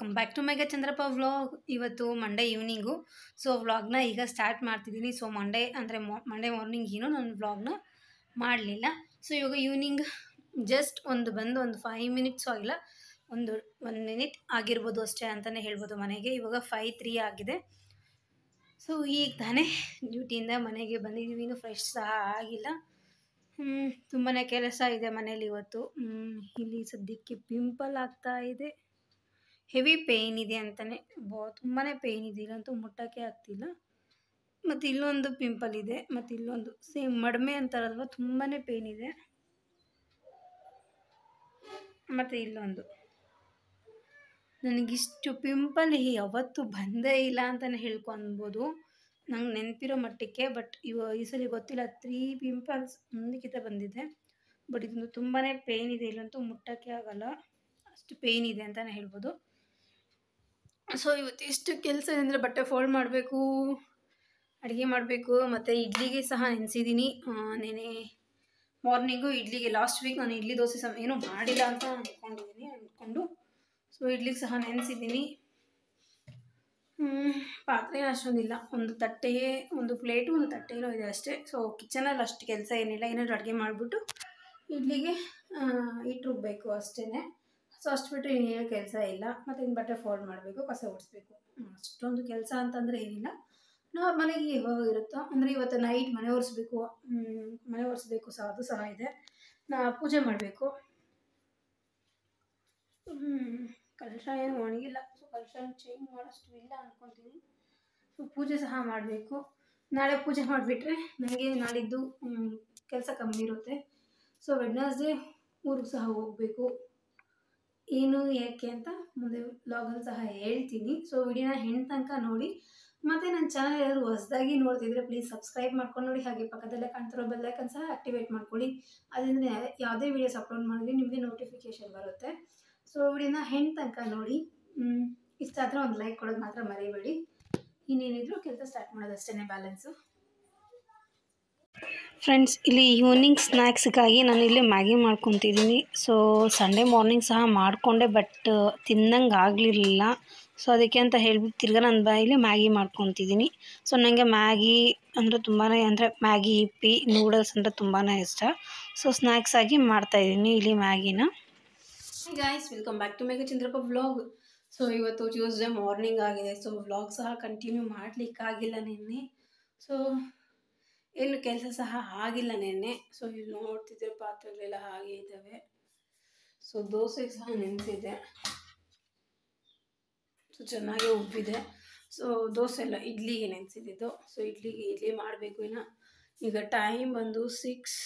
welcome back to Megha Chandrappa vlog ಇವತ್ತು Monday evening so ವ್ಲಾಗ್ನ ಈಗ ಸ್ಟಾರ್ಟ್ ಮಾಡ್ತಿದ್ದೀನಿ ಸೊ ಮಂಡೇ ಅಂದರೆ ಮಂಡೇ ಮಾರ್ನಿಂಗ್ ಏನು ನಾನು ವ್ಲಾಗ್ನ ಮಾಡಲಿಲ್ಲ ಸೊ ಇವಾಗ ಈವ್ನಿಂಗ್ ಜಸ್ಟ್ ಒಂದು ಬಂದು ಒಂದು ಫೈವ್ ಮಿನಿಟ್ಸ್ ಆಗಿಲ್ಲ ಒಂದು ಒಂದು ಮಿನಿಟ್ ಆಗಿರ್ಬೋದು ಅಷ್ಟೇ ಅಂತಲೇ ಹೇಳ್ಬೋದು ಮನೆಗೆ ಇವಾಗ ಫೈ ತ್ರೀ ಆಗಿದೆ ಸೊ ಈಗ ತಾನೇ ಡ್ಯೂಟಿಯಿಂದ ಮನೆಗೆ ಬಂದಿದ್ದೀವಿ ಇನ್ನೂ ಫ್ರೆಶ್ ಸಹ ಆಗಿಲ್ಲ ತುಂಬಾ ಕೆಲಸ ಇದೆ ಮನೇಲಿ ಇವತ್ತು ಇಲ್ಲಿ ಸದ್ಯಕ್ಕೆ ಪಿಂಪಲ್ ಆಗ್ತಾ ಇದೆ ಹೆವಿ ಪೇಯ್ನ್ ಇದೆ ಅಂತಲೇ ಬಾ ತುಂಬಾ ಪೇಯ್ನ್ ಇದೆ ಇಲ್ಲಂತೂ ಮುಟ್ಟೋಕ್ಕೆ ಆಗ್ತಿಲ್ಲ ಮತ್ತು ಇಲ್ಲೊಂದು ಪಿಂಪಲ್ ಇದೆ ಮತ್ತು ಇಲ್ಲೊಂದು ಸೇಮ್ ಮಡಮೆ ಅಂತಾರಲ್ವ ತುಂಬಾ ಪೇಯ್ನ್ ಇದೆ ಮತ್ತು ಇಲ್ಲೊಂದು ನನಗಿಷ್ಟು ಪಿಂಪಲ್ ಯಾವತ್ತೂ ಬಂದೇ ಇಲ್ಲ ಅಂತಲೇ ಹೇಳ್ಕೊಬೋದು ನಂಗೆ ನೆನಪಿರೋ ಮಟ್ಟಕ್ಕೆ ಬಟ್ ಇವ ಈ ಸಲ ಗೊತ್ತಿಲ್ಲ ತ್ರೀ ಪಿಂಪಲ್ಸ್ ಮುಂದಕ್ಕಿಂತ ಬಂದಿದೆ ಬಟ್ ಇದೊಂದು ತುಂಬಾ ಪೇಯ್ನ್ ಇದೆ ಇಲ್ಲಂತೂ ಮುಟ್ಟೋಕ್ಕೆ ಆಗೋಲ್ಲ ಅಷ್ಟು ಪೇಯ್ನ್ ಇದೆ ಅಂತಲೇ ಹೇಳ್ಬೋದು ಸೊ ಇವತ್ತು ಎಷ್ಟು ಕೆಲಸ ಏನಂದರೆ ಬಟ್ಟೆ ಫೋಲ್ಡ್ ಮಾಡಬೇಕು ಅಡುಗೆ ಮಾಡಬೇಕು ಮತ್ತು ಇಡ್ಲಿಗೆ ಸಹ ನೆನೆಸಿದ್ದೀನಿ ನೆನೆ ಮಾರ್ನಿಂಗು ಇಡ್ಲಿಗೆ ಲಾಸ್ಟ್ ವೀಕ್ ನಾನು ಇಡ್ಲಿ ದೋಸೆ ಸಮ ಏನೂ ಮಾಡಿಲ್ಲ ಅಂತ ಅಂದ್ಕೊಂಡಿದ್ದೀನಿ ಅಂದ್ಕೊಂಡು ಸೊ ಇಡ್ಲಿಗೆ ಸಹ ನೆನೆಸಿದ್ದೀನಿ ಪಾತ್ರೆ ಅಷ್ಟೊಂದಿಲ್ಲ ಒಂದು ತಟ್ಟೆಯೇ ಒಂದು ಪ್ಲೇಟು ಒಂದು ತಟ್ಟೆಯೂ ಇದೆ ಅಷ್ಟೇ ಸೊ ಕಿಚನಲ್ಲಿ ಅಷ್ಟು ಕೆಲಸ ಏನಿಲ್ಲ ಏನಾದರೂ ಅಡುಗೆ ಮಾಡಿಬಿಟ್ಟು ಇಡ್ಲಿಗೆ ಇಟ್ಟು ರುಬ್ಬಬೇಕು ಅಷ್ಟೇ ಸೊ ಅಷ್ಟು ಬಿಟ್ಟರೆ ಇನ್ನೇನು ಕೆಲಸ ಇಲ್ಲ ಮತ್ತು ಇನ್ನು ಬಟ್ಟೆ ಫೋಲ್ಡ್ ಮಾಡಬೇಕು ಕಸ ಓಡಿಸ್ಬೇಕು ಅಷ್ಟೊಂದು ಕೆಲಸ ಅಂತಂದರೆ ಏನಿಲ್ಲ ನಾರ್ಮಲಾಗಿ ಯಾವಾಗ ಇರುತ್ತೋ ಅಂದರೆ ಇವತ್ತು ನೈಟ್ ಮನೆ ಒರೆಸ್ಬೇಕು ಮನೆ ಒರೆಸ್ಬೇಕು ಸಹ ಅದು ಸಹ ಇದೆ ನಾ ಪೂಜೆ ಮಾಡಬೇಕು ಕಲಶ ಏನು ಒಣಗಿಲ್ಲ ಸೊ ಕಲಶ ಚೇಂಜ್ ಮಾಡೋಷ್ಟು ಇಲ್ಲ ಅಂದ್ಕೊತೀನಿ ಸೊ ಪೂಜೆ ಸಹ ಮಾಡಬೇಕು ನಾಳೆ ಪೂಜೆ ಮಾಡಿಬಿಟ್ರೆ ನನಗೆ ನಾಳಿದ್ದು ಕೆಲಸ ಕಮ್ಮಿ ಇರುತ್ತೆ ಸೊ ವೆಡ್ನಸ್ಡೇ ಊರಿಗೆ ಸಹ ಹೋಗಬೇಕು ಏನು ಏಕೆ ಅಂತ ಮುಂದೆ ಬ್ಲಾಗಲ್ಲಿ ಸಹ ಹೇಳ್ತೀನಿ ಸೊ ವಿಡಿಯೋನ ಹೆಣ್ಣು ತನಕ ನೋಡಿ ಮತ್ತು ನನ್ನ ಚಾನಲ್ ಯಾರು ಹೊಸದಾಗಿ ನೋಡ್ತಿದ್ರೆ ಪ್ಲೀಸ್ ಸಬ್ಸ್ಕ್ರೈಬ್ ಮಾಡ್ಕೊಂಡು ನೋಡಿ ಹಾಗೆ ಪಕ್ಕದಲ್ಲೇ ಕಾಣ್ತಿರೋ ಬೆಲ್ಲೈಕನ್ ಸಹ ಆ್ಯಕ್ಟಿವೇಟ್ ಮಾಡ್ಕೊಳ್ಳಿ ಅದರಿಂದ ಯಾವುದೇ ವೀಡಿಯೋಸ್ ಅಪ್ಲೋಡ್ ಮಾಡಿದ್ರೆ ನಿಮಗೆ ನೋಟಿಫಿಕೇಷನ್ ಬರುತ್ತೆ ಸೊ ವಿಡಿಯೋನ ಹೆಣ್ಣು ತನಕ ನೋಡಿ ಇಷ್ಟ ಆದರೆ ಒಂದು ಲೈಕ್ ಕೊಡೋದು ಮಾತ್ರ ಮರಿಬೇಡಿ ಇನ್ನೇನಿದ್ರು ಕೆಲಸ ಸ್ಟಾರ್ಟ್ ಮಾಡೋದು ಅಷ್ಟೇ ಬ್ಯಾಲೆನ್ಸು ಫ್ರೆಂಡ್ಸ್ ಇಲ್ಲಿ ಈವ್ನಿಂಗ್ ಸ್ನ್ಯಾಕ್ಸ್ಗಾಗಿ ನಾನು ಇಲ್ಲಿ ಮ್ಯಾಗಿ ಮಾಡ್ಕೊತಿದ್ದೀನಿ ಸೊ ಸಂಡೇ ಮಾರ್ನಿಂಗ್ ಸಹ ಮಾಡಿಕೊಂಡೆ ಬಟ್ uh, ತಿನ್ನಂಗೆ ಆಗಲಿರಲಿಲ್ಲ ಸೊ ಅದಕ್ಕೆ ಅಂತ ಹೇಳ್ಬಿಟ್ಟು ತಿರ್ಗ ನನ್ನ ಬಾಯಲ್ಲಿ ಮ್ಯಾಗಿ ಮಾಡ್ಕೊತಿದ್ದೀನಿ ಸೊ ನನಗೆ ಮ್ಯಾಗಿ ಅಂದರೆ ತುಂಬಾ ಅಂದರೆ ಮ್ಯಾಗಿ ಹಿಪ್ಪಿ ನೂಡಲ್ಸ್ ಅಂದರೆ ತುಂಬಾ ಇಷ್ಟ ಸೊ ಸ್ನ್ಯಾಕ್ಸ್ ಆಗಿ ಮಾಡ್ತಾಯಿದ್ದೀನಿ ಇಲ್ಲಿ ಮ್ಯಾಗಿನ guys welcome back to Megha Chandrappa blog so ಇವತ್ತು ಟ್ಯೂಸ್ಡೇ ಮಾರ್ನಿಂಗ್ ಆಗಿದೆ ಸೊ ವ್ಲಾಗ್ ಸಹ ಕಂಟಿನ್ಯೂ ಮಾಡಲಿಕ್ಕಾಗಿಲ್ಲ ನಿನ್ನೆ ಸೊ ಏನು ಕೆಲಸ ಸಹ ಆಗಿಲ್ಲ ನೆನ್ನೆ ಸೊ ಇಲ್ಲಿ ನೋಡ್ತಿದ್ರೆ ಪಾತ್ರೆಗಳೆಲ್ಲ ಹಾಗೆ ಇದ್ದಾವೆ ಸೊ ದೋಸೆ ಸಹ ನೆನೆಸಿದೆ ಸೊ ಚೆನ್ನಾಗಿ ಉಬ್ಬಿದೆ ಸೊ ದೋಸೆ ಎಲ್ಲ ಇಡ್ಲಿಗೆ ನೆನೆಸಿದ್ದು ಸೊ ಇಡ್ಲಿಗೆ ಇಡ್ಲಿ ಮಾಡಬೇಕು ಇನ್ನು ಈಗ ಟೈಮ್ ಬಂದು ಸಿಕ್ಸ್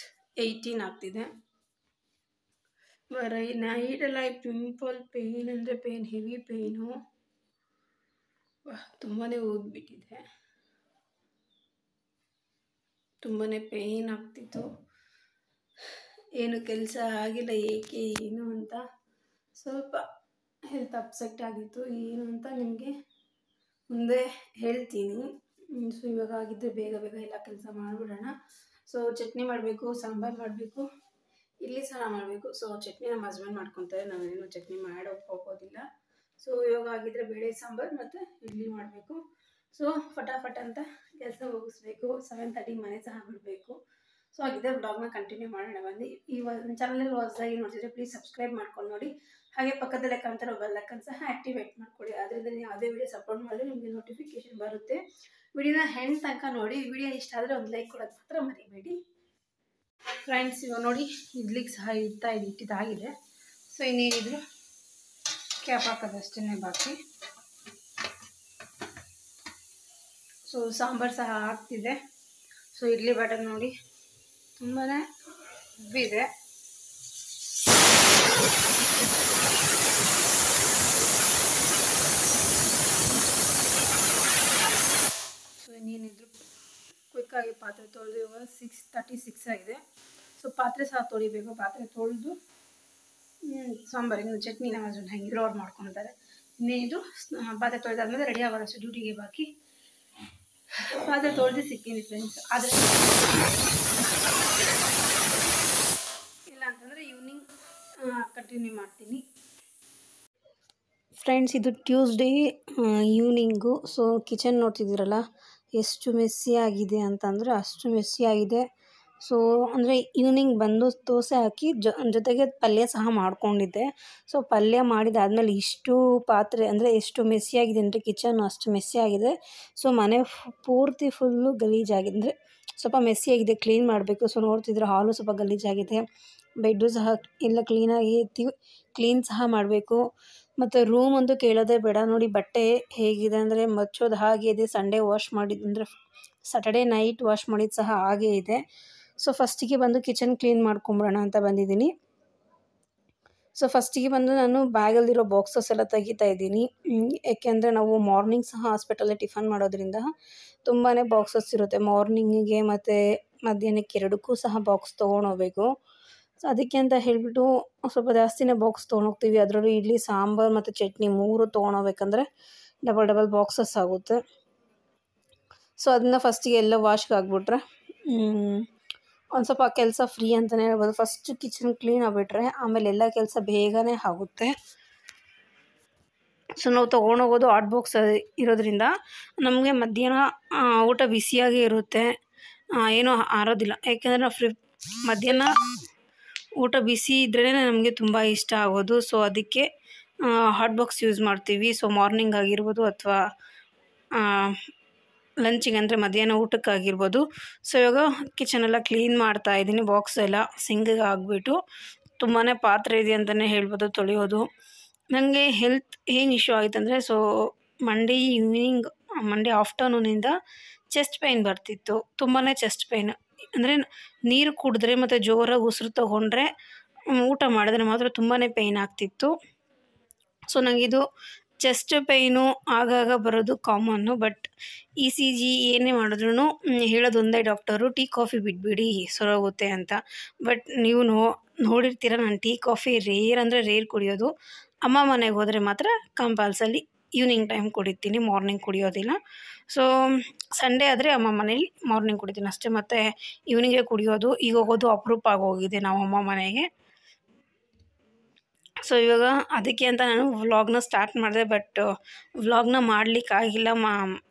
ಏಯ್ಟೀನ್ ಆಗ್ತಿದೆ ಬರೀ ನೈಟೆಲ್ಲ ಈ ಪಿಂಪಲ್ ಪೇಯ್ನ್ ಅಂದರೆ ಪೇನ್ ಹೆವಿ ಪೇಯ್ನು ತುಂಬಾ ಓದ್ಬಿಟ್ಟಿದೆ ತುಂಬಾ ಪೇಯ್ನ್ ಆಗ್ತಿತ್ತು ಏನು ಕೆಲಸ ಆಗಿಲ್ಲ ಏಕೆ ಏನು ಅಂತ ಸ್ವಲ್ಪ ಹೆಲ್ತ್ ಅಪ್ಸೆಟ್ ಆಗಿತ್ತು ಏನು ಅಂತ ನಿಮಗೆ ಮುಂದೆ ಹೇಳ್ತೀನಿ ಸೊ ಇವಾಗ ಆಗಿದ್ದರೆ ಬೇಗ ಬೇಗ ಎಲ್ಲ ಕೆಲಸ ಮಾಡಿಬಿಡೋಣ ಸೊ ಚಟ್ನಿ ಮಾಡಬೇಕು ಸಾಂಬಾರು ಮಾಡಬೇಕು ಇಲ್ಲಿ ಸಹ ಮಾಡಬೇಕು ಸೊ ಚಟ್ನಿ ನಮ್ಮ ಹಸ್ಬೆಂಡ್ ಮಾಡ್ಕೊತಾರೆ ನಾವೇನು ಚಟ್ನಿ ಮಾಡೋಕ್ಕೆ ಹೋಗೋದಿಲ್ಲ ಸೊ ಇವಾಗ ಆಗಿದ್ದರೆ ಬೇಳೆ ಸಾಂಬಾರು ಮತ್ತು ಇಡ್ಲಿ ಮಾಡಬೇಕು ಸೊ ಫಟಾಫಟ್ ಅಂತ ಕೆಲಸ ಮುಗಿಸ್ಬೇಕು ಸೆವೆನ್ ತರ್ಟಿ ಮನೆ ಸಹ ಬಿಡಬೇಕು ಸೊ ಹಾಗಿದ್ದರೆ ಬ್ಲಾಗ್ನ ಕಂಟಿನ್ಯೂ ಮಾಡೋಣ ಬಂದು ಈ ಒಂದು ಚಾನಲಲ್ಲಿ ಹೊಸದಾಗಿ ನೋಡ್ತಿದ್ರೆ ಪ್ಲೀಸ್ ಸಬ್ಸ್ಕ್ರೈಬ್ ಮಾಡ್ಕೊಂಡು ನೋಡಿ ಹಾಗೆ ಪಕ್ಕದಲ್ಲೇ ಕಾಣ್ತಾರೋ ಬೆಲ್ಲಕ್ಕನ್ನು ಸಹ ಆ್ಯಕ್ಟಿವೇಟ್ ಮಾಡ್ಕೊಳ್ಳಿ ಅದರಿಂದ ನೀವು ಯಾವುದೇ ವಿಡಿಯೋ ಸಪೋರ್ಟ್ ಮಾಡಿದ್ರೆ ನಿಮಗೆ ನೋಟಿಫಿಕೇಶನ್ ಬರುತ್ತೆ ವಿಡಿಯೋನ ಹೆಣ್ಣು ತನಕ ನೋಡಿ ವಿಡಿಯೋ ಇಷ್ಟ ಆದರೆ ಒಂದು ಲೈಕ್ ಕೊಡೋದು ಮಾತ್ರ ಮರಿಬೇಡಿ ಫ್ರೆಂಡ್ಸ್ ಇವಾಗ ನೋಡಿ ಇಡ್ಲಿಕ್ಕೆ ಸಹ ಇಡ್ತಾ ಇದ್ದು ಇಟ್ಟಿದ್ದಾಗಿದೆ ಸೊ ಇನ್ನೇನಿದ್ರು ಕ್ಯಾಪ್ ಹಾಕೋದಷ್ಟೇ ಬಾಕಿ ಸೊ ಸಾಂಬಾರು ಸಹ ಆಗ್ತಿದೆ ಸೊ ಇಡ್ಲಿ ಬಟನ್ ನೋಡಿ ತುಂಬಾ ಉಬ್ಬಿದೆ ಸೊ ಇನ್ನೇನಿದ್ರು ಕ್ವಿಕ್ಕಾಗಿ ಪಾತ್ರೆ ತೊಳೆದು ಇವಾಗ ಸಿಕ್ಸ್ ತರ್ಟಿ ಸಿಕ್ಸ್ ಆಗಿದೆ ಸೊ ಪಾತ್ರೆ ಸಹ ತೊಳಿಬೇಕು ಪಾತ್ರೆ ತೊಳೆದು ಇನ್ನು ಚಟ್ನಿನ ಹೆಂಗಿದ್ರು ಅವ್ರು ಮಾಡ್ಕೊತಾರೆ ಇನ್ನೇನಿದ್ರು ಪಾತ್ರೆ ತೊಳೆದಾದ್ಮೇಲೆ ರೆಡಿ ಆಗೋದಷ್ಟು ಡ್ಯೂಟಿಗೆ ಬಾಕಿ ಪಾತ್ರೆ ತೊಳೆದು ಸಿಕ್ಕಿನಿ ಫ್ರೆಂಡ್ಸ್ ಆದರೆ ಇಲ್ಲ ಅಂತಂದರೆ ಈವ್ನಿಂಗ್ ಕಂಟಿನ್ಯೂ ಮಾಡ್ತೀನಿ ಫ್ರೆಂಡ್ಸ್ ಇದು ಟ್ಯೂಸ್ಡೇ ಈವ್ನಿಂಗು ಸೊ ಕಿಚನ್ ನೋಡ್ತಿದ್ದೀರಲ್ಲ ಎಷ್ಟು ಆಗಿದೆ ಅಂತಂದರೆ ಅಷ್ಟು ಮೆಸ್ಸಿಯಾಗಿದೆ ಸೊ ಅಂದರೆ ಈವ್ನಿಂಗ್ ಬಂದು ದೋಸೆ ಹಾಕಿ ಜೊತೆಗೆ ಪಲ್ಯ ಸಹ ಮಾಡ್ಕೊಂಡಿದ್ದೆ ಸೊ ಪಲ್ಯ ಮಾಡಿದಾದಮೇಲೆ ಇಷ್ಟು ಪಾತ್ರೆ ಅಂದರೆ ಎಷ್ಟು ಮೆಸ್ಸಿಯಾಗಿದೆ ಅಂದರೆ ಕಿಚನ್ ಅಷ್ಟು ಮೆಸ್ಸಿಯಾಗಿದೆ ಸೊ ಮನೆ ಪೂರ್ತಿ ಫುಲ್ಲು ಗಲೀಜಾಗಿದೆ ಅಂದರೆ ಸ್ವಲ್ಪ ಮೆಸ್ಸಿಯಾಗಿದೆ ಕ್ಲೀನ್ ಮಾಡಬೇಕು ಸೊ ನೋಡ್ತಿದ್ರೆ ಹಾಲು ಸ್ವಲ್ಪ ಗಲೀಜಾಗಿದೆ ಬೆಡ್ಡು ಸಹ ಎಲ್ಲ ಕ್ಲೀನಾಗಿ ಕ್ಲೀನ್ ಸಹ ಮಾಡಬೇಕು ಮತ್ತು ರೂಮ್ ಒಂದು ಕೇಳೋದೇ ಬೇಡ ನೋಡಿ ಬಟ್ಟೆ ಹೇಗಿದೆ ಅಂದರೆ ಮಚ್ಚೋದು ಹಾಗೆ ಇದೆ ಸಂಡೇ ವಾಶ್ ಮಾಡಿದ್ದು ಅಂದರೆ ಸ್ಯಾಟರ್ಡೇ ನೈಟ್ ವಾಶ್ ಮಾಡಿದ್ದು ಸಹ ಹಾಗೇ ಇದೆ ಸೊ ಫಸ್ಟಿಗೆ ಬಂದು ಕಿಚನ್ ಕ್ಲೀನ್ ಮಾಡ್ಕೊಂಬಿಡೋಣ ಅಂತ ಬಂದಿದ್ದೀನಿ ಸೊ ಫಸ್ಟಿಗೆ ಬಂದು ನಾನು ಬ್ಯಾಗಲ್ಲಿರೋ ಬಾಕ್ಸಸ್ ಎಲ್ಲ ತೆಗಿತಾ ಇದ್ದೀನಿ ಯಾಕೆಂದರೆ ನಾವು ಮಾರ್ನಿಂಗ್ ಸಹ ಹಾಸ್ಪಿಟಲಲ್ಲಿ ಟಿಫನ್ ಮಾಡೋದ್ರಿಂದ ತುಂಬಾ ಬಾಕ್ಸಸ್ ಇರುತ್ತೆ ಮಾರ್ನಿಂಗಿಗೆ ಮತ್ತು ಮಧ್ಯಾಹ್ನಕ್ಕೆ ಎರಡಕ್ಕೂ ಸಹ ಬಾಕ್ಸ್ ತೊಗೊಂಡೋಗ್ಬೇಕು ಸೊ ಅದಕ್ಕೆ ಅಂತ ಹೇಳಿಬಿಟ್ಟು ಸ್ವಲ್ಪ ಜಾಸ್ತಿನೇ ಬಾಕ್ಸ್ ತೊಗೊಂಡೋಗ್ತೀವಿ ಅದರಲ್ಲೂ ಇಡ್ಲಿ ಸಾಂಬಾರು ಮತ್ತು ಚಟ್ನಿ ಮೂರು ತೊಗೊಂಡೋಗ್ಬೇಕಂದ್ರೆ ಡಬಲ್ ಡಬಲ್ ಬಾಕ್ಸಸ್ ಆಗುತ್ತೆ ಸೊ ಅದನ್ನ ಫಸ್ಟಿಗೆ ಎಲ್ಲ ವಾಶ್ಗೆ ಹಾಕ್ಬಿಟ್ರೆ ಒಂದು ಸ್ವಲ್ಪ ಕೆಲಸ ಫ್ರೀ ಅಂತಲೇ ಹೇಳ್ಬೋದು ಫಸ್ಟು ಕಿಚನ್ ಕ್ಲೀನ್ ಆಗಿಬಿಟ್ರೆ ಆಮೇಲೆ ಎಲ್ಲ ಕೆಲಸ ಬೇಗನೆ ಆಗುತ್ತೆ ಸೊ ನಾವು ತೊಗೊಂಡೋಗೋದು ಹಾಟ್ ಬಾಕ್ಸ್ ಇರೋದ್ರಿಂದ ನಮಗೆ ಮಧ್ಯಾಹ್ನ ಊಟ ಬಿಸಿಯಾಗೇ ಇರುತ್ತೆ ಏನೂ ಆರೋದಿಲ್ಲ ಯಾಕೆಂದರೆ ನಾವು ಫ್ರಿ ಮಧ್ಯಾಹ್ನ ಊಟ ಬಿಸಿ ಇದ್ರೇ ನಮಗೆ ತುಂಬ ಇಷ್ಟ ಆಗೋದು ಸೊ ಅದಕ್ಕೆ ಹಾಟ್ ಬಾಕ್ಸ್ ಯೂಸ್ ಮಾಡ್ತೀವಿ ಸೊ ಮಾರ್ನಿಂಗ್ ಆಗಿರ್ಬೋದು ಅಥವಾ ಲಂಚಿಗೆ ಅಂದರೆ ಮಧ್ಯಾಹ್ನ ಊಟಕ್ಕಾಗಿರ್ಬೋದು ಸೊ ಇವಾಗ ಕಿಚನೆಲ್ಲ ಕ್ಲೀನ್ ಮಾಡ್ತಾ ಇದ್ದೀನಿ ಬಾಕ್ಸ್ ಎಲ್ಲ ಸಿಂಗಿಗೆ ಆಗಿಬಿಟ್ಟು ತುಂಬಾ ಪಾತ್ರೆ ಇದೆ ಅಂತಲೇ ಹೇಳ್ಬೋದು ತೊಳೆಯೋದು ನನಗೆ ಹೆಲ್ತ್ ಏನು ಇಶ್ಯೂ ಆಯಿತು ಅಂದರೆ ಸೊ ಮಂಡೇ ಈವ್ನಿಂಗ್ ಮಂಡೇ ಆಫ್ಟರ್ನೂನಿಂದ ಚೆಸ್ಟ್ ಪೈನ್ ಬರ್ತಿತ್ತು ತುಂಬಾ ಚೆಸ್ಟ್ ಪೈನ್ ಅಂದರೆ ನೀರು ಕುಡಿದ್ರೆ ಮತ್ತು ಜೋರಾಗಿ ಉಸಿರು ತೊಗೊಂಡ್ರೆ ಊಟ ಮಾಡಿದ್ರೆ ಮಾತ್ರ ತುಂಬಾ ಪೇಯ್ನ್ ಆಗ್ತಿತ್ತು ಸೊ ನನಗಿದು ಚೆಸ್ಟ್ ಪೈನು ಆಗಾಗ ಬರೋದು common but E C G ಏನೇ ಮಾಡಿದ್ರೂ ಹೇಳೋದೊಂದೇ ಡಾಕ್ಟರು ಟೀ ಕಾಫಿ ಬಿಟ್ಬಿಡಿ ಸರೋಗುತ್ತೆ ಅಂತ ಬಟ್ ನೀವು ನೋ ನೋಡಿರ್ತೀರ ನಾನು ಟೀ ಕಾಫಿ ರೇರ್ ಅಂದರೆ ರೇರ್ ಕುಡಿಯೋದು ಅಮ್ಮ ಮನೆಗೆ ಹೋದರೆ ಮಾತ್ರ ಕಂಪಲ್ಸಲ್ಲಿ ಈವ್ನಿಂಗ್ ಟೈಮ್ ಕುಡಿತೀನಿ ಮಾರ್ನಿಂಗ್ ಕುಡಿಯೋದಿಲ್ಲ ಸೊ ಸಂಡೇ ಆದರೆ ಅಮ್ಮ ಮನೇಲಿ ಮಾರ್ನಿಂಗ್ ಕುಡಿತೀನಿ ಅಷ್ಟೇ ಮತ್ತು ಈವ್ನಿಂಗೇ ಕುಡಿಯೋದು ಈಗ ಹೋಗೋದು ಅಪರೂಪ ಆಗೋಗಿದೆ ನಾವು ಅಮ್ಮ ಮನೆಗೆ ಸೊ ಇವಾಗ ಅದಕ್ಕೆ ಅಂತ ನಾನು ವ್ಲಾಗ್ನ ಸ್ಟಾರ್ಟ್ ಮಾಡಿದೆ ಬಟ್ ವ್ಲಾಗ್ನ ಮಾಡಲಿಕ್ಕಾಗಿಲ್ಲ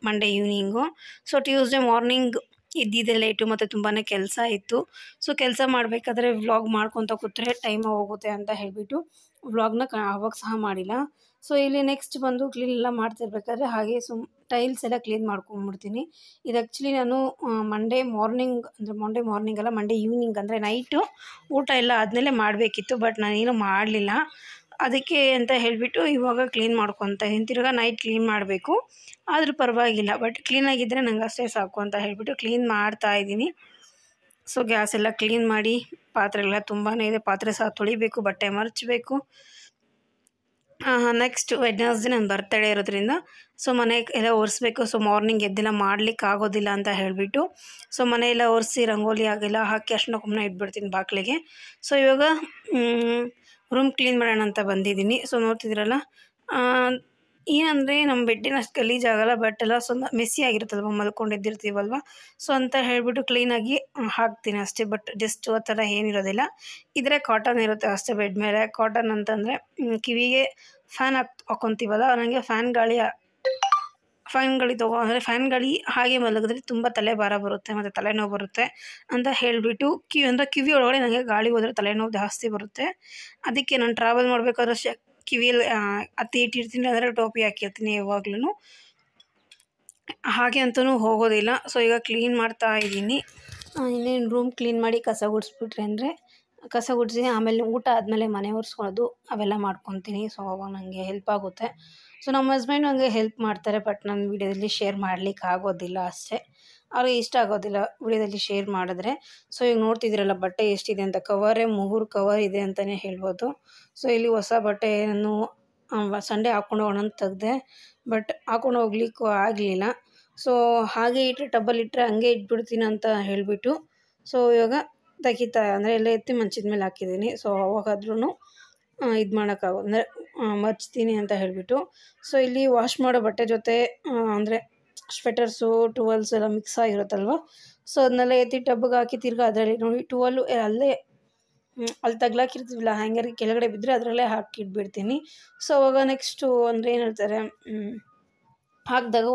Monday evening so Tuesday morning ಇದ್ದಿದ್ದೆ ಲೇಟು ಮತ್ತು ತುಂಬಾ ಕೆಲಸ ಇತ್ತು ಸೊ ಕೆಲಸ ಮಾಡಬೇಕಾದ್ರೆ ವ್ಲಾಗ್ ಮಾಡ್ಕೊತ ಕೂತ್ರೆ ಟೈಮ್ ಹೋಗುತ್ತೆ ಅಂತ ಹೇಳಿಬಿಟ್ಟು ವ್ಲಾಗ್ನ ಆವಾಗ ಸಹ ಮಾಡಿಲ್ಲ ಸೊ ಇಲ್ಲಿ ನೆಕ್ಸ್ಟ್ ಬಂದು ಕ್ಲೀನ್ ಎಲ್ಲ ಮಾಡ್ತಿರ್ಬೇಕಾದ್ರೆ ಹಾಗೆ ಸುಮ್ ಟೈಲ್ಸ್ ಎಲ್ಲ ಕ್ಲೀನ್ ಮಾಡ್ಕೊಂಬಿಡ್ತೀನಿ ಇದು ಆ್ಯಕ್ಚುಲಿ ನಾನು ಮಂಡೇ ಮಾರ್ನಿಂಗ್ ಅಂದರೆ ಮಂಡೇ ಮಾರ್ನಿಂಗ್ ಅಲ್ಲ ಮಂಡೇ ಈವ್ನಿಂಗ್ ಅಂದರೆ ನೈಟು ಊಟ ಎಲ್ಲ ಆದಮೇಲೆ ಮಾಡಬೇಕಿತ್ತು ಬಟ್ ನಾನೇನು ಮಾಡಲಿಲ್ಲ ಅದಕ್ಕೆ ಅಂತ ಹೇಳಿಬಿಟ್ಟು ಇವಾಗ ಕ್ಲೀನ್ ಮಾಡ್ಕೊತ ಇದ್ದೀನಿ ನೈಟ್ ಕ್ಲೀನ್ ಮಾಡಬೇಕು ಆದರೂ ಪರವಾಗಿಲ್ಲ ಬಟ್ ಕ್ಲೀನಾಗಿದ್ದರೆ ನಂಗೆ ಅಷ್ಟೇ ಸಾಕು ಅಂತ ಹೇಳಿಬಿಟ್ಟು ಕ್ಲೀನ್ ಮಾಡ್ತಾ ಇದ್ದೀನಿ ಸೊ ಗ್ಯಾಸ್ ಎಲ್ಲ ಕ್ಲೀನ್ ಮಾಡಿ ಪಾತ್ರೆಗಳೆಲ್ಲ ತುಂಬಾ ಇದೆ ಪಾತ್ರೆ ಸಹ ತೊಳಿಬೇಕು ಬಟ್ಟೆ ಮರಚಬೇಕು ನೆಕ್ಸ್ಟ್ ವೆಡ್ನಸ್ಡೇ ನನ್ನ ಬರ್ತಡೇ ಇರೋದ್ರಿಂದ ಸೊ ಮನೆ ಎಲ್ಲ ಒರೆಸ್ಬೇಕು ಸೊ ಮಾರ್ನಿಂಗ್ ಎದ್ದಿನ ಮಾಡ್ಲಿಕ್ಕೆ ಆಗೋದಿಲ್ಲ ಅಂತ ಹೇಳಿಬಿಟ್ಟು ಸೊ ಮನೆಯೆಲ್ಲ ಒರೆಸಿ ರಂಗೋಲಿ ಆಗಿಲ್ಲ ಹಾಕಿ ಅಷ್ಟನ್ನ ಕುಮ್ಮನೆ ಇಟ್ಬಿಡ್ತೀನಿ ಬಾಕ್ಲಿಗೆ ಸೊ ಇವಾಗ ರೂಮ್ ಕ್ಲೀನ್ ಮಾಡೋಣ ಅಂತ ಬಂದಿದ್ದೀನಿ ಸೊ ನೋಡ್ತಿದ್ದೀರಲ್ಲ ಏನಂದರೆ ನಮ್ಮ ಬೆಡ್ಡಿನ ಅಷ್ಟು ಗಲೀಜಾಗಲ್ಲ ಬಟ್ ಎಲ್ಲ ಸ್ವಲ್ಪ ಮೆಸ್ಸಿ ಮಲ್ಕೊಂಡು ಮಲ್ಕೊಂಡಿದ್ದಿರ್ತೀವಲ್ವ ಸೊ ಅಂತ ಹೇಳಿಬಿಟ್ಟು ಕ್ಲೀನಾಗಿ ಹಾಕ್ತೀನಿ ಅಷ್ಟೇ ಬಟ್ ಜಸ್ಟ್ ಆ ಥರ ಏನಿರೋದಿಲ್ಲ ಇದ್ರೆ ಕಾಟನ್ ಇರುತ್ತೆ ಅಷ್ಟೇ ಬೆಡ್ ಮೇಲೆ ಕಾಟನ್ ಅಂತಂದರೆ ಕಿವಿಗೆ ಫ್ಯಾನ್ ಹಾಕ್ ಹಾಕ್ಕೊತೀವಲ್ಲ ನನಗೆ ಫ್ಯಾನ್ ಗಾಳಿ ಫ್ಯಾನ್ ಗಾಳಿ ತಗೋ ಅಂದರೆ ಫ್ಯಾನ್ ಗಾಳಿ ಹಾಗೆ ಮಲಗಿದ್ರೆ ತುಂಬ ತಲೆ ಭಾರ ಬರುತ್ತೆ ಮತ್ತು ತಲೆನೋವು ಬರುತ್ತೆ ಅಂತ ಹೇಳಿಬಿಟ್ಟು ಕಿವಿ ಅಂದರೆ ಕಿವಿ ಒಳಗಡೆ ನನಗೆ ಗಾಳಿ ಹೋದರೆ ತಲೆನೋವು ಜಾಸ್ತಿ ಬರುತ್ತೆ ಅದಕ್ಕೆ ನಾನು ಟ್ರಾವೆಲ್ ಮಾಡಬೇಕಾದ್ರೆ ಶಕ್ ಕಿವಿಯಲ್ಲಿ ಅತ್ತಿ ಇಟ್ಟಿರ್ತೀನಿ ಅಂದರೆ ಟೋಪಿ ಹಾಕಿರ್ತೀನಿ ಯಾವಾಗ್ಲೂ ಹಾಗೆ ಅಂತಲೂ ಹೋಗೋದಿಲ್ಲ ಸೊ ಈಗ ಕ್ಲೀನ್ ಮಾಡ್ತಾ ಇದ್ದೀನಿ ಇನ್ನೇನು ರೂಮ್ ಕ್ಲೀನ್ ಮಾಡಿ ಕಸ ಗುಡಿಸ್ಬಿಟ್ರೆ ಅಂದರೆ ಕಸ ಗುಡಿಸಿ ಆಮೇಲೆ ಊಟ ಆದಮೇಲೆ ಮನೆ ಒರೆಸ್ಕೊಳೋದು ಅವೆಲ್ಲ ಮಾಡ್ಕೊತೀನಿ ಸೊ ಅವಾಗ ನನಗೆ ಹೆಲ್ಪ್ ಆಗುತ್ತೆ ಸೊ ನಮ್ಮ ಹಸ್ಬೆಂಡ್ ನನಗೆ ಹೆಲ್ಪ್ ಮಾಡ್ತಾರೆ ಬಟ್ ನನ್ನ ವೀಡಿಯೋದಲ್ಲಿ ಶೇರ್ ಮಾಡ್ಲಿಕ್ಕೆ ಆಗೋದಿಲ್ಲ ಅಷ್ಟೇ ಅವ್ರಿಗೆ ಇಷ್ಟ ಆಗೋದಿಲ್ಲ ವಿಡಿಯೋದಲ್ಲಿ ಶೇರ್ ಮಾಡಿದ್ರೆ ಸೊ ಈಗ ನೋಡ್ತಿದ್ದೀರಲ್ಲ ಬಟ್ಟೆ ಎಷ್ಟಿದೆ ಅಂತ ಕವರೇ ಮೂರು ಕವರ್ ಇದೆ ಅಂತಲೇ ಹೇಳ್ಬೋದು ಸೊ ಇಲ್ಲಿ ಹೊಸ ಬಟ್ಟೆಯನ್ನು ಸಂಡೇ ಹಾಕ್ಕೊಂಡು ಹೋಗೋಣ ಅಂತ ತೆಗ್ದೆ ಬಟ್ ಹಾಕೊಂಡು ಹೋಗ್ಲಿಕ್ಕೂ ಆಗಲಿಲ್ಲ ಸೊ ಹಾಗೆ ಇಟ್ಟರೆ ಟಬ್ಬಲ್ಲಿ ಇಟ್ಟರೆ ಹಂಗೆ ಇಟ್ಬಿಡ್ತೀನಿ ಅಂತ ಹೇಳಿಬಿಟ್ಟು ಸೊ ಇವಾಗ ತೆಗಿತಾ ಅಂದರೆ ಎಲ್ಲ ಎತ್ತಿ ಮಂಚಿದ ಮೇಲೆ ಹಾಕಿದ್ದೀನಿ ಸೊ ಅವಾಗಾದ್ರೂ ಇದು ಮಾಡೋಕ್ಕಾಗೋ ಅಂದರೆ ಮರ್ಚ್ತೀನಿ ಅಂತ ಹೇಳಿಬಿಟ್ಟು ಸೊ ಇಲ್ಲಿ ವಾಶ್ ಮಾಡೋ ಬಟ್ಟೆ ಜೊತೆ ಅಂದರೆ ಸ್ವೆಟರ್ಸು ಟುವೆಲ್ಸ್ ಎಲ್ಲ ಮಿಕ್ಸ್ ಆಗಿರುತ್ತಲ್ವ ಸೊ ಅದನ್ನೆಲ್ಲ ಎತ್ತಿ ಟಬ್ಗೆ ಹಾಕಿ ತಿರ್ಗಿ ಅದರಲ್ಲಿ ನೋಡಿ ಟುವೆಲ್ ಅಲ್ಲೇ ಅಲ್ಲಿ ತಗ್ಲಾಕಿರ್ತೀವಿಲ್ಲ ಹ್ಯಾಂಗರ್ ಕೆಳಗಡೆ ಬಿದ್ದರೆ ಅದರಲ್ಲೇ ಹಾಕಿಟ್ಬಿಡ್ತೀನಿ ಸೊ ಅವಾಗ ನೆಕ್ಸ್ಟು ಅಂದರೆ ಏನು ಹೇಳ್ತಾರೆ ಹಾಕಿದಾಗ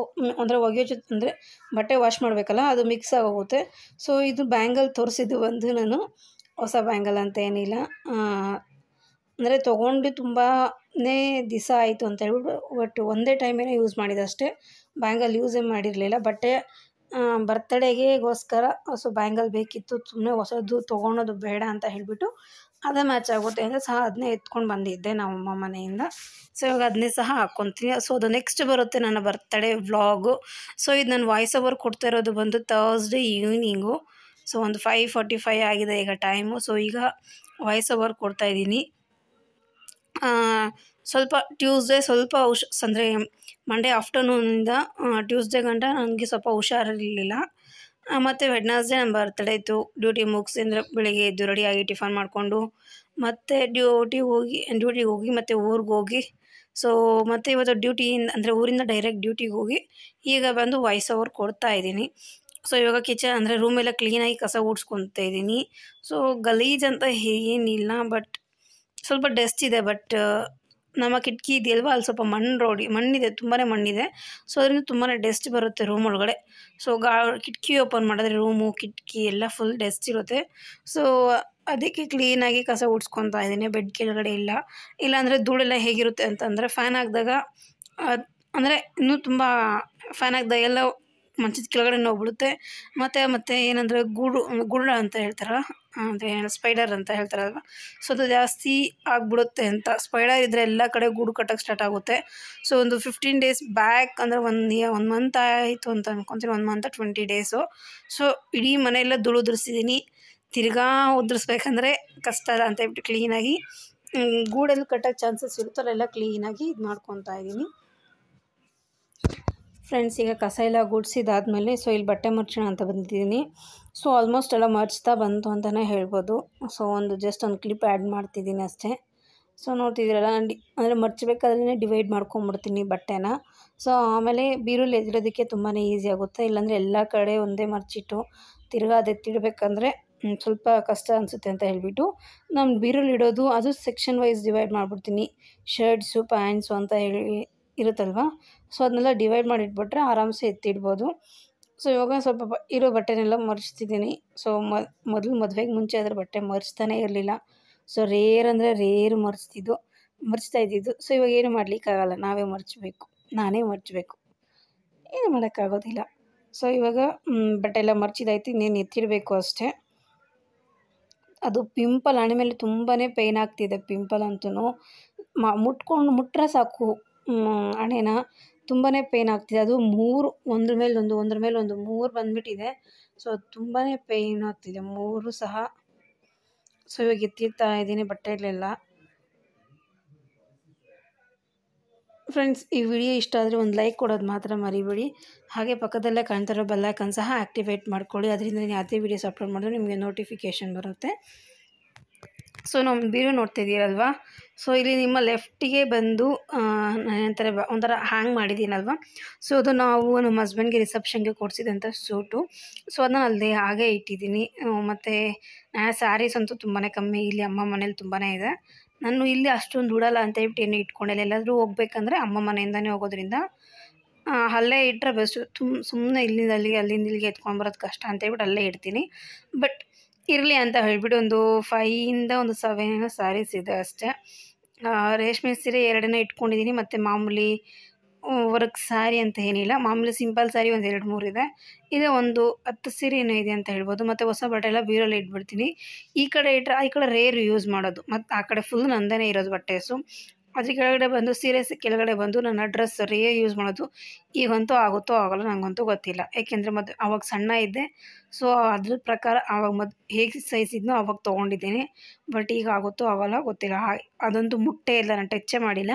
ಅಂದರೆ ಒಗೆಯೋ ಜೊತೆ ಅಂದರೆ ಬಟ್ಟೆ ವಾಶ್ ಮಾಡಬೇಕಲ್ಲ ಅದು ಮಿಕ್ಸ್ ಆಗೋಗುತ್ತೆ ಸೊ ಇದು ಬ್ಯಾಂಗಲ್ ತೋರಿಸಿದ್ದು ಬಂದು ನಾನು ಹೊಸ ಬ್ಯಾಂಗಲ್ ಅಂತ ಏನಿಲ್ಲ ಅಂದರೆ ತೊಗೊಂಡು ತುಂಬ ಹತ್ತನೇ ದಿವಸ ಆಯಿತು ಅಂತ ಹೇಳ್ಬಿಟ್ಟು ಬಟ್ ಒಂದೇ ಟೈಮೇನೆ ಯೂಸ್ ಮಾಡಿದಷ್ಟೇ ಬ್ಯಾಂಗಲ್ ಯೂಸೇ ಮಾಡಿರಲಿಲ್ಲ ಬಟ್ಟೆ ಬರ್ತಡೇಗೆಗೋಸ್ಕರ ಸೊ ಬ್ಯಾಂಗಲ್ ಬೇಕಿತ್ತು ಸುಮ್ಮನೆ ಹೊಸದು ತೊಗೊಳೋದು ಬೇಡ ಅಂತ ಹೇಳಿಬಿಟ್ಟು ಅದೇ ಮ್ಯಾಚ್ ಆಗುತ್ತೆ ಅಂದರೆ ಸಹ ಅದನ್ನೇ ಎತ್ಕೊಂಡು ಬಂದಿದ್ದೆ ನಮ್ಮಮ್ಮ ಮನೆಯಿಂದ ಸೊ ಇವಾಗ ಅದನ್ನೇ ಸಹ ಹಾಕ್ಕೊತೀನಿ ಸೊ ಅದು ನೆಕ್ಸ್ಟ್ ಬರುತ್ತೆ ನನ್ನ ಬರ್ತಡೇ ವ್ಲಾಗು ಸೊ ಇದು ನಾನು ವಾಯ್ಸ್ ಓವರ್ ಕೊಡ್ತಾ ಇರೋದು ಬಂದು ಥರ್ಸ್ಡೇ ಈವ್ನಿಂಗು ಸೊ ಒಂದು ಫೈವ್ ಫಾರ್ಟಿ ಫೈ ಆಗಿದೆ ಈಗ ಟೈಮು ಸೊ ಈಗ ವಾಯ್ಸ್ ಓವರ್ ಕೊಡ್ತಾಯಿದ್ದೀನಿ ಸ್ವಲ್ಪ ಟ್ಯೂಸ್ಡೇ ಸ್ವಲ್ಪ ಹುಷ್ ಅಂದರೆ ಮಂಡೇ ಆಫ್ಟರ್ನೂನಿಂದ ಟ್ಯೂಸ್ಡೇ ಗಂಟ ನನಗೆ ಸ್ವಲ್ಪ ಹುಷಾರಿರಲಿಲ್ಲ ಮತ್ತು ವೆಡ್ನಸ್ಡೇ ನನ್ನ ಬರ್ತಡೇ ಇತ್ತು ಡ್ಯೂಟಿ ಅಂದರೆ ಬೆಳಿಗ್ಗೆ ಎದ್ದು ರೆಡಿಯಾಗಿ ಟಿಫನ್ ಮಾಡಿಕೊಂಡು ಮತ್ತು ಡ್ಯೂಟಿ ಹೋಗಿ ಡ್ಯೂಟಿಗೆ ಹೋಗಿ ಮತ್ತು ಊರಿಗೆ ಹೋಗಿ ಸೊ ಮತ್ತು ಇವತ್ತು ಡ್ಯೂಟಿಯಿಂದ ಅಂದರೆ ಊರಿಂದ ಡೈರೆಕ್ಟ್ ಡ್ಯೂಟಿಗೆ ಹೋಗಿ ಈಗ ಬಂದು ವಾಯ್ಸ್ ಓವರ್ ಕೊಡ್ತಾ ಇದ್ದೀನಿ ಸೊ ಇವಾಗ ಕಿಚನ್ ಅಂದರೆ ರೂಮೆಲ್ಲ ಕ್ಲೀನಾಗಿ ಕಸ ಓಡಿಸ್ಕೊತಾ ಇದ್ದೀನಿ ಸೊ ಗಲೀಜ್ ಅಂತ ಏನಿಲ್ಲ ಬಟ್ ಸ್ವಲ್ಪ ಡಸ್ಟ್ ಇದೆ ಬಟ್ ನಮ್ಮ ಕಿಟಕಿ ಇದೆಯಲ್ವಾ ಅಲ್ಲಿ ಸ್ವಲ್ಪ ಮಣ್ಣು ರೋಡಿ ಮಣ್ಣಿದೆ ತುಂಬಾ ಮಣ್ಣಿದೆ ಸೊ ಅದರಿಂದ ತುಂಬಾ ಡಸ್ಟ್ ಬರುತ್ತೆ ರೂಮ್ ಒಳಗಡೆ ಸೊ ಗಾ ಕಿಟಕಿ ಓಪನ್ ಮಾಡಿದ್ರೆ ರೂಮು ಕಿಟಕಿ ಎಲ್ಲ ಫುಲ್ ಡಸ್ಟ್ ಇರುತ್ತೆ ಸೊ ಅದಕ್ಕೆ ಕ್ಲೀನಾಗಿ ಕಸ ಉಡ್ಸ್ಕೊತಾ ಇದ್ದೀನಿ ಬೆಡ್ ಕೆಳಗಡೆ ಇಲ್ಲ ಇಲ್ಲಾಂದರೆ ಧೂಳೆಲ್ಲ ಹೇಗಿರುತ್ತೆ ಅಂತಂದರೆ ಫ್ಯಾನ್ ಹಾಕಿದಾಗ ಅಂದರೆ ಇನ್ನೂ ತುಂಬ ಫ್ಯಾನ್ ಹಾಕಿದಾಗ ಎಲ್ಲ ಮಂಚದ ಕೆಳಗಡೆ ನೋವು ಬಿಡುತ್ತೆ ಮತ್ತು ಮತ್ತು ಏನಂದರೆ ಗೂಡು ಗುಳ್ಳ ಅಂತ ಹೇಳ್ತಾರಲ್ಲ ಅಂದರೆ ಸ್ಪೈಡರ್ ಅಂತ ಹೇಳ್ತಾರಲ್ವ ಸೊ ಅದು ಜಾಸ್ತಿ ಆಗಿಬಿಡುತ್ತೆ ಅಂತ ಸ್ಪೈಡರ್ ಇದ್ದರೆ ಎಲ್ಲ ಕಡೆ ಗೂಡು ಕಟ್ಟಕ್ಕೆ ಸ್ಟಾರ್ಟ್ ಆಗುತ್ತೆ ಸೊ ಒಂದು ಫಿಫ್ಟೀನ್ ಡೇಸ್ ಬ್ಯಾಕ್ ಅಂದರೆ ಒಂದು ಇಯ ಒನ್ ಮಂತ್ ಆಯಿತು ಅಂತ ಅನ್ಕೊತೀನಿ ಒಂದು ಮಂತ್ ಟ್ವೆಂಟಿ ಡೇಸು ಸೊ ಇಡೀ ಮನೆಯೆಲ್ಲ ಧೂಳು ಉದುರಿಸಿದ್ದೀನಿ ತಿರ್ಗಾ ಉದುರಿಸ್ಬೇಕಂದ್ರೆ ಕಷ್ಟ ಅಂತ ಹೇಳ್ಬಿಟ್ಟು ಕ್ಲೀನಾಗಿ ಗೂಡಲ್ಲಿ ಕಟ್ಟೋಕ್ಕೆ ಚಾನ್ಸಸ್ ಇರುತ್ತೋ ಅಲ್ಲೆಲ್ಲ ಕ್ಲೀನಾಗಿ ಇದು ಮಾಡ್ಕೊತಾ ಇದ್ದೀನಿ ಫ್ರೆಂಡ್ಸ್ ಈಗ ಕಸ ಎಲ್ಲ ಗುಡಿಸಿದಾದ್ಮೇಲೆ ಸೊ ಇಲ್ಲಿ ಬಟ್ಟೆ ಮರ್ಚೋಣ ಅಂತ ಬಂದಿದ್ದೀನಿ ಸೊ ಆಲ್ಮೋಸ್ಟ್ ಎಲ್ಲ ಮರ್ಚ್ತಾ ಬಂತು ಅಂತಲೇ ಹೇಳ್ಬೋದು ಸೊ ಒಂದು ಜಸ್ಟ್ ಒಂದು ಕ್ಲಿಪ್ ಆ್ಯಡ್ ಮಾಡ್ತಿದ್ದೀನಿ ಅಷ್ಟೇ ಸೊ ನೋಡ್ತಿದ್ದೀರಲ್ಲ ನಾನು ಅಂದರೆ ಮರ್ಚಬೇಕಾದ್ರೆ ಡಿವೈಡ್ ಮಾಡ್ಕೊಂಬಿಡ್ತೀನಿ ಬಟ್ಟೆನ ಸೊ ಆಮೇಲೆ ಬೀರುಲ್ಲಿ ಎದಿರೋದಕ್ಕೆ ತುಂಬಾ ಈಸಿ ಆಗುತ್ತೆ ಇಲ್ಲಾಂದರೆ ಎಲ್ಲ ಕಡೆ ಒಂದೇ ಮರ್ಚಿಟ್ಟು ತಿರ್ಗಾ ತಿಡಬೇಕಂದ್ರೆ ಸ್ವಲ್ಪ ಕಷ್ಟ ಅನಿಸುತ್ತೆ ಅಂತ ಹೇಳಿಬಿಟ್ಟು ನಾನು ಬೀರುಲ್ ಇಡೋದು ಅದು ಸೆಕ್ಷನ್ ವೈಸ್ ಡಿವೈಡ್ ಮಾಡಿಬಿಡ್ತೀನಿ ಶರ್ಟ್ಸು ಪ್ಯಾಂಟ್ಸು ಅಂತ ಹೇಳಿ ಇರುತ್ತಲ್ವ ಸೊ ಅದನ್ನೆಲ್ಲ ಡಿವೈಡ್ ಮಾಡಿಟ್ಬಿಟ್ರೆ ಆರಾಮ್ಸೆ ಎತ್ತಿಡ್ಬೋದು ಸೊ ಇವಾಗ ಸ್ವಲ್ಪ ಇರೋ ಬಟ್ಟೆನೆಲ್ಲ ಮರ್ಚ್ತಿದ್ದೀನಿ ಸೊ ಮೊದಲು ಮದುವೆಗೆ ಮುಂಚೆ ಅದರ ಬಟ್ಟೆ ಮರ್ಚ್ತಾನೆ ಇರಲಿಲ್ಲ ಸೊ ರೇರ್ ಅಂದರೆ ರೇರ್ ಮರ್ಚ್ತಿದ್ದು ಮರ್ಚ್ತಾ ಇದ್ದಿದ್ದು ಸೊ ಇವಾಗ ಏನು ಮಾಡಲಿಕ್ಕಾಗಲ್ಲ ನಾವೇ ಮರ್ಚಬೇಕು ನಾನೇ ಮರ್ಚಬೇಕು ಏನು ಮಾಡೋಕ್ಕಾಗೋದಿಲ್ಲ ಸೊ ಇವಾಗ ಬಟ್ಟೆ ಎಲ್ಲ ಮರ್ಚಿದಾಯ್ತು ಇನ್ನೇನು ಎತ್ತಿಡಬೇಕು ಅಷ್ಟೇ ಅದು ಪಿಂಪಲ್ ಹಣೆ ಮೇಲೆ ತುಂಬಾ ಪೇಯ್ನ್ ಆಗ್ತಿದೆ ಪಿಂಪಲ್ ಅಂತೂ ಮುಟ್ಕೊಂಡು ಮುಟ್ಟರೆ ಸಾಕು ಹಣೆನ ತುಂಬಾ ಪೇಯ್ನ್ ಆಗ್ತಿದೆ ಅದು ಮೂರು ಒಂದ್ರ ಮೇಲೊಂದು ಒಂದ್ರ ಮೇಲೊಂದು ಮೂರು ಬಂದುಬಿಟ್ಟಿದೆ ಸೊ ತುಂಬಾ ಪೇಯ್ನ್ ಆಗ್ತಿದೆ ಮೂರು ಸಹ ಸೊ ಇವಾಗ ಎತ್ತಿರ್ತಾ ಇದ್ದೀನಿ ಬಟ್ಟೆಗಳೆಲ್ಲ ಫ್ರೆಂಡ್ಸ್ ಈ ವಿಡಿಯೋ ಇಷ್ಟ ಆದರೆ ಒಂದು ಲೈಕ್ ಕೊಡೋದು ಮಾತ್ರ ಮರಿಬೇಡಿ ಹಾಗೆ ಪಕ್ಕದಲ್ಲೇ ಕಾಣ್ತಾರೋ ಇರೋ ಬೆಲ್ಲೈಕನ್ ಸಹ ಆಕ್ಟಿವೇಟ್ ಮಾಡ್ಕೊಳ್ಳಿ ಅದರಿಂದ ನೀವು ಯಾವುದೇ ವೀಡಿಯೋಸ್ ಅಪ್ಲೋಡ್ ಮಾಡಿದ್ರೆ ನಿಮಗೆ ನೋಟಿಫಿಕೇಷನ್ ಬರುತ್ತೆ ಸೊ ನಮ್ಮ ಬೀರು ನೋಡ್ತಾ ಇದ್ದೀರಲ್ವಾ ಸೊ ಇಲ್ಲಿ ನಿಮ್ಮ ಲೆಫ್ಟಿಗೆ ಬಂದು ಏನಂತಾರೆ ಒಂಥರ ಹ್ಯಾಂಗ್ ಮಾಡಿದ್ದೀನಲ್ವಾ ಸೊ ಅದು ನಾವು ನಮ್ಮ ಹಸ್ಬೆಂಡ್ಗೆ ರಿಸೆಪ್ಷನ್ಗೆ ಕೊಡಿಸಿದಂಥ ಸೂಟು ಸೊ ಅದನ್ನ ಅಲ್ಲದೆ ಹಾಗೆ ಇಟ್ಟಿದ್ದೀನಿ ಮತ್ತು ಸ್ಯಾರೀಸ್ ಅಂತೂ ತುಂಬಾ ಕಮ್ಮಿ ಇಲ್ಲಿ ಅಮ್ಮ ಮನೇಲಿ ತುಂಬಾ ಇದೆ ನಾನು ಇಲ್ಲಿ ಅಷ್ಟೊಂದು ದುಡಲ್ಲ ಅಂತ ಹೇಳ್ಬಿಟ್ಟು ಏನು ಇಟ್ಕೊಂಡಿಲ್ಲ ಎಲ್ಲಾದರೂ ಹೋಗ್ಬೇಕಂದ್ರೆ ಅಮ್ಮ ಮನೆಯಿಂದನೇ ಹೋಗೋದ್ರಿಂದ ಅಲ್ಲೇ ಇಟ್ಟರೆ ಬೆಸ್ಟು ತುಂಬ ಸುಮ್ಮನೆ ಇಲ್ಲಿಂದ ಅಲ್ಲಿಗೆ ಅಲ್ಲಿಂದ ಇಲ್ಲಿಗೆ ಎತ್ಕೊಂಡು ಬರೋದು ಕಷ್ಟ ಅಂತ ಹೇಳ್ಬಿಟ್ಟು ಅಲ್ಲೇ ಇಡ್ತೀನಿ ಬಟ್ ಇರಲಿ ಅಂತ ಹೇಳಿಬಿಟ್ಟು ಒಂದು ಫೈಯಿಂದ ಒಂದು ಸೆವೆನ್ ಸ್ಯಾರೀಸ್ ಇದೆ ಅಷ್ಟೇ ರೇಷ್ಮೆ ಸೀರೆ ಎರಡನೇ ಇಟ್ಕೊಂಡಿದ್ದೀನಿ ಮತ್ತು ಮಾಮೂಲಿ ವರ್ಕ್ ಸ್ಯಾರಿ ಅಂತ ಏನಿಲ್ಲ ಮಾಮೂಲಿ ಸಿಂಪಲ್ ಸ್ಯಾರಿ ಒಂದು ಎರಡು ಮೂರು ಇದೆ ಇದೆ ಒಂದು ಹತ್ತು ಏನೋ ಇದೆ ಅಂತ ಹೇಳ್ಬೋದು ಮತ್ತು ಹೊಸ ಬಟ್ಟೆ ಎಲ್ಲ ಬೀರಲ್ಲಿ ಇಟ್ಬಿಡ್ತೀನಿ ಈ ಕಡೆ ಇಟ್ಟರೆ ಈ ಕಡೆ ರೇರ್ ಯೂಸ್ ಮಾಡೋದು ಮತ್ತು ಆ ಕಡೆ ಫುಲ್ ನಂದೇ ಇರೋದು ಬಟ್ಟೆಸು ಅದ್ರ ಕೆಳಗಡೆ ಬಂದು ಸೀರೆ ಕೆಳಗಡೆ ಬಂದು ನನ್ನ ಡ್ರೆಸ್ ಸರಿಯೇ ಯೂಸ್ ಮಾಡೋದು ಈಗಂತೂ ಆಗುತ್ತೋ ಆಗಲ್ಲ ನನಗಂತೂ ಗೊತ್ತಿಲ್ಲ ಯಾಕೆಂದರೆ ಮದ್ ಅವಾಗ ಸಣ್ಣ ಇದ್ದೆ ಸೊ ಅದ್ರ ಪ್ರಕಾರ ಆವಾಗ ಮದ್ ಹೇಗೆ ಸೈಜ್ ಇದ್ನೋ ಅವಾಗ ತೊಗೊಂಡಿದ್ದೀನಿ ಬಟ್ ಈಗ ಆಗುತ್ತೋ ಆಗಲ್ಲ ಗೊತ್ತಿಲ್ಲ ಅದೊಂದು ಮುಟ್ಟೆ ಇಲ್ಲ ನಾನು ಟಚ್ಚೇ ಮಾಡಿಲ್ಲ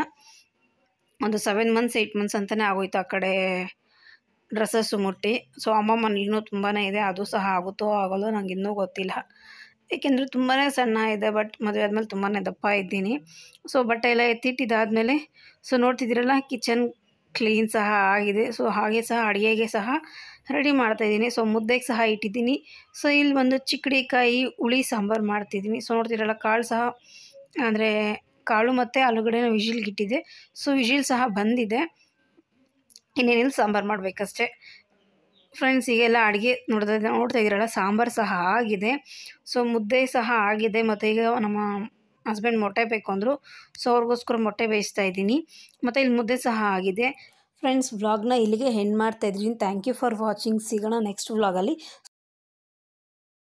ಒಂದು ಸೆವೆನ್ ಮಂತ್ಸ್ ಏಯ್ಟ್ ಮಂತ್ಸ್ ಅಂತಲೇ ಆಗೋಯ್ತು ಆ ಕಡೆ ಡ್ರೆಸ್ಸಸ್ಸು ಮುಟ್ಟಿ ಸೊ ಅಮ್ಮಮ್ಮನ ಇನ್ನೂ ತುಂಬಾ ಇದೆ ಅದು ಸಹ ಆಗುತ್ತೋ ಆಗಲ್ಲೋ ನನಗಿನ್ನೂ ಗೊತ್ತಿಲ್ಲ ಏಕೆಂದರೆ ತುಂಬಾ ಸಣ್ಣ ಇದೆ ಬಟ್ ಮದುವೆ ಆದಮೇಲೆ ತುಂಬಾ ದಪ್ಪ ಇದ್ದೀನಿ ಸೊ ಬಟ್ಟೆ ಎಲ್ಲ ಎತ್ತಿಟ್ಟಿದ್ದಾದಮೇಲೆ ಸೊ ನೋಡ್ತಿದ್ದೀರಲ್ಲ ಕಿಚನ್ ಕ್ಲೀನ್ ಸಹ ಆಗಿದೆ ಸೊ ಹಾಗೆ ಸಹ ಅಡುಗೆಗೆ ಸಹ ರೆಡಿ ಮಾಡ್ತಾಯಿದ್ದೀನಿ ಸೊ ಮುದ್ದೆಗೆ ಸಹ ಇಟ್ಟಿದ್ದೀನಿ ಸೊ ಇಲ್ಲಿ ಒಂದು ಚಿಕ್ಕಡಿ ಕಾಯಿ ಹುಳಿ ಸಾಂಬಾರು ಮಾಡ್ತಿದ್ದೀನಿ ಸೊ ನೋಡ್ತಿರಲ್ಲ ಕಾಳು ಸಹ ಅಂದರೆ ಕಾಳು ಮತ್ತು ಆಲೂಗಡೆನ ವಿಜಿಲ್ಗಿಟ್ಟಿದೆ ಸೊ ವಿಜಿಲ್ ಸಹ ಬಂದಿದೆ ಇನ್ನೇನಿಲ್ಲ ಸಾಂಬಾರು ಮಾಡಬೇಕಷ್ಟೇ ಫ್ರೆಂಡ್ಸ್ ಈಗ ಎಲ್ಲ ಅಡುಗೆ ನೋಡ್ತಾ ನೋಡ್ತಾ ಇದ್ದೀರಲ್ಲ ಸಾಂಬಾರು ಸಹ ಆಗಿದೆ ಸೊ ಮುದ್ದೆ ಸಹ ಆಗಿದೆ ಮತ್ತು ಈಗ ನಮ್ಮ ಹಸ್ಬೆಂಡ್ ಮೊಟ್ಟೆ ಬೇಕು ಅಂದರು ಸೊ ಅವ್ರಿಗೋಸ್ಕರ ಮೊಟ್ಟೆ ಬೇಯಿಸ್ತಾ ಇದ್ದೀನಿ ಮತ್ತು ಇಲ್ಲಿ ಮುದ್ದೆ ಸಹ ಆಗಿದೆ ಫ್ರೆಂಡ್ಸ್ ವ್ಲಾಗ್ನ ಇಲ್ಲಿಗೆ ಹೆಂಡ್ ಮಾಡ್ತಾ ಇದ್ದೀನಿ ಥ್ಯಾಂಕ್ ಯು ಫಾರ್ ವಾಚಿಂಗ್ ಸಿಗೋಣ ನೆಕ್ಸ್ಟ್ ವ್ಲಾಗಲ್ಲಿ